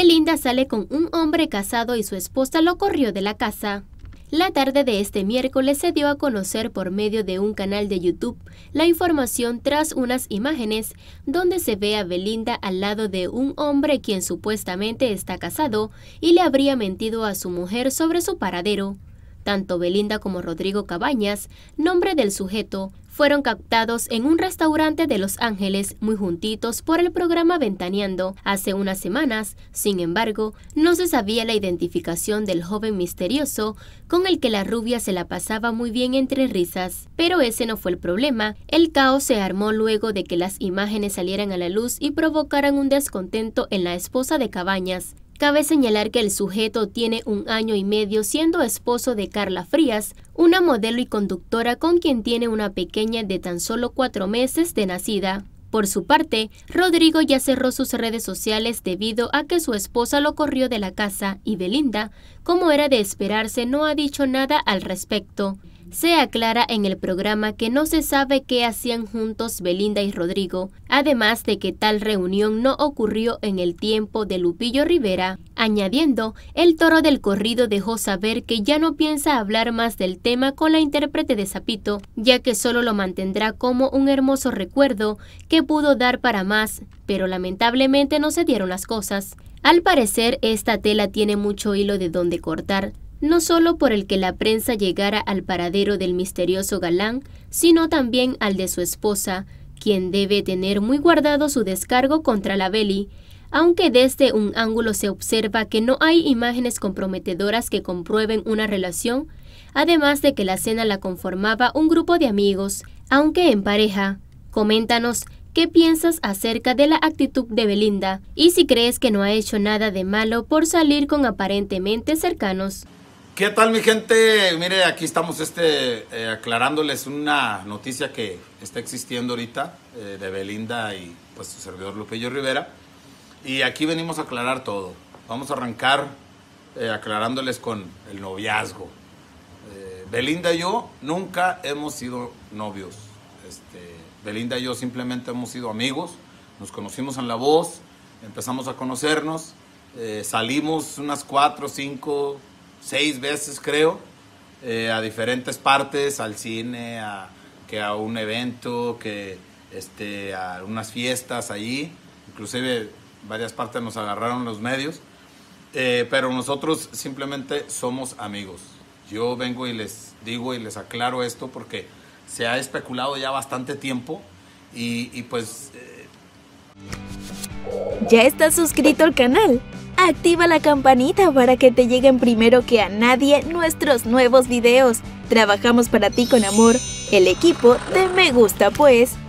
Belinda sale con un hombre casado y su esposa lo corrió de la casa. La tarde de este miércoles se dio a conocer por medio de un canal de YouTube la información tras unas imágenes donde se ve a Belinda al lado de un hombre quien supuestamente está casado y le habría mentido a su mujer sobre su paradero. Tanto Belinda como Rodrigo Cabañas, nombre del sujeto, fueron captados en un restaurante de Los Ángeles muy juntitos por el programa Ventaneando hace unas semanas. Sin embargo, no se sabía la identificación del joven misterioso con el que la rubia se la pasaba muy bien entre risas. Pero ese no fue el problema. El caos se armó luego de que las imágenes salieran a la luz y provocaran un descontento en la esposa de Cabañas, Cabe señalar que el sujeto tiene un año y medio siendo esposo de Carla Frías, una modelo y conductora con quien tiene una pequeña de tan solo cuatro meses de nacida. Por su parte, Rodrigo ya cerró sus redes sociales debido a que su esposa lo corrió de la casa y Belinda, como era de esperarse, no ha dicho nada al respecto se aclara en el programa que no se sabe qué hacían juntos Belinda y Rodrigo, además de que tal reunión no ocurrió en el tiempo de Lupillo Rivera. Añadiendo, el toro del corrido dejó saber que ya no piensa hablar más del tema con la intérprete de Zapito, ya que solo lo mantendrá como un hermoso recuerdo que pudo dar para más, pero lamentablemente no se dieron las cosas. Al parecer, esta tela tiene mucho hilo de donde cortar, no solo por el que la prensa llegara al paradero del misterioso galán, sino también al de su esposa, quien debe tener muy guardado su descargo contra la Beli, aunque desde un ángulo se observa que no hay imágenes comprometedoras que comprueben una relación, además de que la cena la conformaba un grupo de amigos, aunque en pareja. Coméntanos qué piensas acerca de la actitud de Belinda y si crees que no ha hecho nada de malo por salir con aparentemente cercanos. ¿Qué tal mi gente? Mire, aquí estamos este, eh, aclarándoles una noticia que está existiendo ahorita eh, de Belinda y pues su servidor Lupillo Rivera. Y aquí venimos a aclarar todo. Vamos a arrancar eh, aclarándoles con el noviazgo. Belinda y yo nunca hemos sido novios. Este, Belinda y yo simplemente hemos sido amigos. Nos conocimos en la voz, empezamos a conocernos, salimos unas cuatro, cinco seis veces creo, eh, a diferentes partes, al cine, a, que a un evento, que este, a unas fiestas allí, inclusive varias partes nos agarraron los medios, eh, pero nosotros simplemente somos amigos. Yo vengo y les digo y les aclaro esto porque se ha especulado ya bastante tiempo y, pues... Eh, ya estás suscrito al canal activa la campanita para que te lleguen primero que a nadie nuestros nuevos videos. Trabajamos para ti con amor, el equipo de Me Gusta Pues.